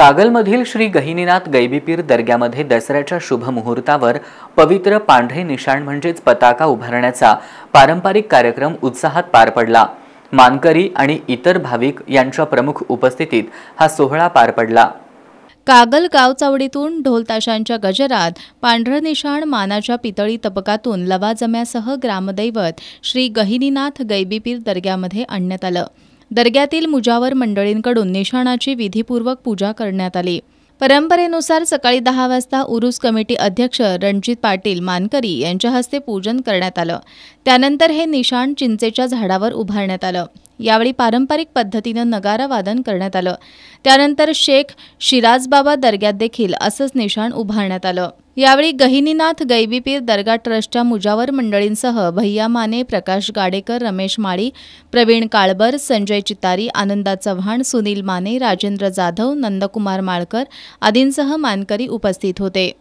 कागलमधील श्री गहिनीनाथ गैबीपीर दर्ग्यामध्ये दसऱ्याच्या शुभ मुहूर्तावर पवित्र पांढरे निशाण म्हणजेच पताका उभारण्याचा पारंपरिक कार्यक्रम उत्साहात पार पडला मानकरी आणि इतर भाविक यांच्या प्रमुख उपस्थितीत हा सोहळा पार पडला कागल गावचावडीतून ढोलताशांच्या गजरात पांढरं निशाण मानाच्या पितळी तबकातून लवाजम्यासह ग्रामदैवत श्री गहिनीनाथ गैबीपीर दर्ग्यामध्ये आणण्यात आलं दर्ग्यातील मुजावर मंडळींकडून निशाणाची विधीपूर्वक पूजा करण्यात आली परंपरेनुसार सकाळी दहा वाजता उरूस कमिटी अध्यक्ष रणजित पाटील मानकरी यांच्या हस्ते पूजन करण्यात आलं त्यानंतर हे निशाण चिंचेच्या झाडावर उभारण्यात आलं यावेळी पारंपरिक पद्धतीनं वादन करण्यात आलं त्यानंतर शेख शिराजबाबा दर्ग्यात देखील असंच निशाण उभारण्यात आलं यावेळी गहिनीनाथ गैबीपीर दर्गा ट्रस्टच्या मुजावर मंडळींसह भैया माने प्रकाश गाडेकर रमेश माळी प्रवीण काळबर संजय चितारी आनंदा चव्हाण सुनील माने राजेंद्र जाधव नंदकुमार माळकर आदींसह मानकरी उपस्थित होते